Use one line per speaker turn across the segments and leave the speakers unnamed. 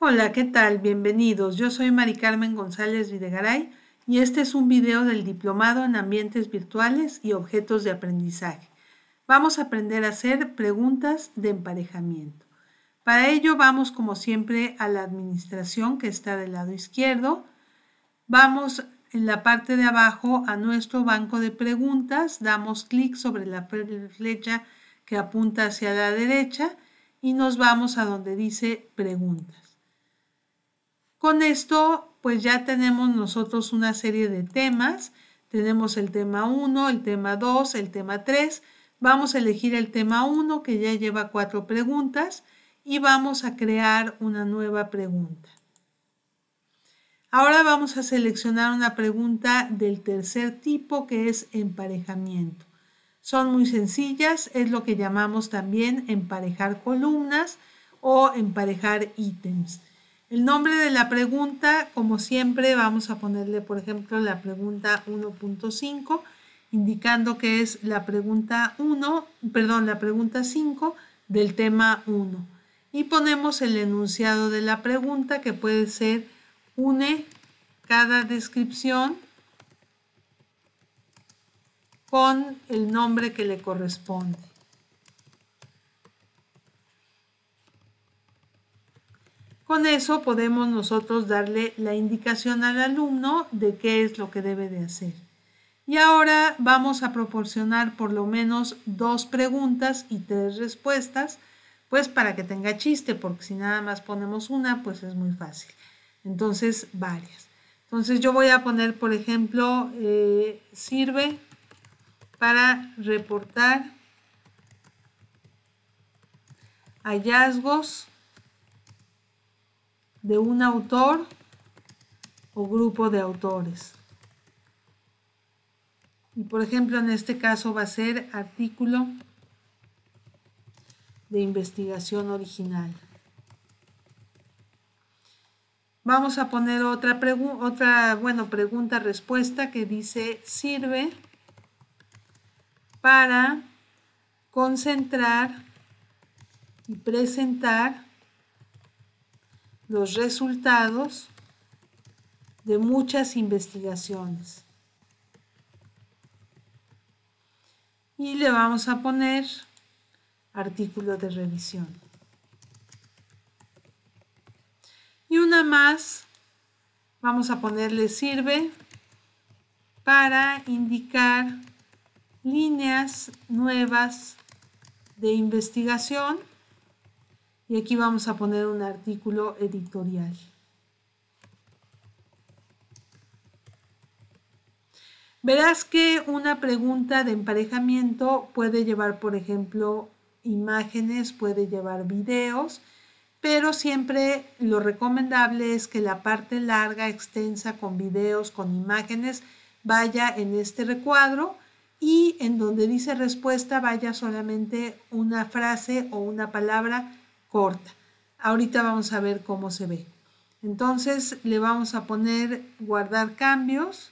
Hola, ¿qué tal? Bienvenidos. Yo soy Mari Carmen González Videgaray y este es un video del Diplomado en Ambientes Virtuales y Objetos de Aprendizaje. Vamos a aprender a hacer preguntas de emparejamiento. Para ello vamos como siempre a la administración que está del lado izquierdo. Vamos en la parte de abajo a nuestro banco de preguntas, damos clic sobre la flecha que apunta hacia la derecha y nos vamos a donde dice preguntas. Con esto, pues ya tenemos nosotros una serie de temas. Tenemos el tema 1, el tema 2, el tema 3. Vamos a elegir el tema 1 que ya lleva cuatro preguntas y vamos a crear una nueva pregunta. Ahora vamos a seleccionar una pregunta del tercer tipo que es emparejamiento. Son muy sencillas, es lo que llamamos también emparejar columnas o emparejar ítems. El nombre de la pregunta, como siempre, vamos a ponerle, por ejemplo, la pregunta 1.5, indicando que es la pregunta 1, perdón, la pregunta 5 del tema 1. Y ponemos el enunciado de la pregunta, que puede ser une cada descripción con el nombre que le corresponde. Con eso podemos nosotros darle la indicación al alumno de qué es lo que debe de hacer. Y ahora vamos a proporcionar por lo menos dos preguntas y tres respuestas, pues para que tenga chiste, porque si nada más ponemos una, pues es muy fácil. Entonces, varias. Entonces yo voy a poner, por ejemplo, eh, sirve para reportar hallazgos de un autor o grupo de autores. Y por ejemplo, en este caso va a ser artículo de investigación original. Vamos a poner otra, otra bueno, pregunta-respuesta que dice, sirve para concentrar y presentar los resultados de muchas investigaciones. Y le vamos a poner artículo de revisión. Y una más, vamos a ponerle sirve para indicar líneas nuevas de investigación. Y aquí vamos a poner un artículo editorial. Verás que una pregunta de emparejamiento puede llevar, por ejemplo, imágenes, puede llevar videos, pero siempre lo recomendable es que la parte larga, extensa, con videos, con imágenes, vaya en este recuadro y en donde dice respuesta vaya solamente una frase o una palabra corta. Ahorita vamos a ver cómo se ve. Entonces le vamos a poner guardar cambios.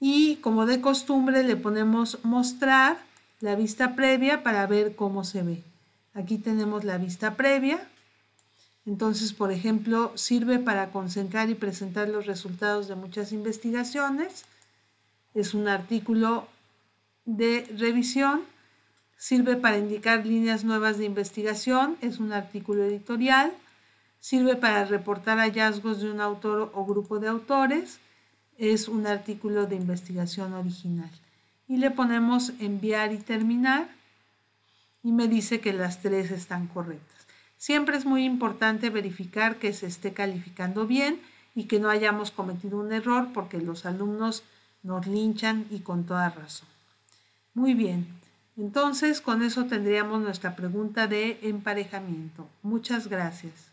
Y como de costumbre le ponemos mostrar la vista previa para ver cómo se ve. Aquí tenemos la vista previa. Entonces, por ejemplo, sirve para concentrar y presentar los resultados de muchas investigaciones. Es un artículo de revisión sirve para indicar líneas nuevas de investigación, es un artículo editorial, sirve para reportar hallazgos de un autor o grupo de autores, es un artículo de investigación original. Y le ponemos enviar y terminar y me dice que las tres están correctas. Siempre es muy importante verificar que se esté calificando bien y que no hayamos cometido un error porque los alumnos nos linchan y con toda razón. Muy bien, entonces, con eso tendríamos nuestra pregunta de emparejamiento. Muchas gracias.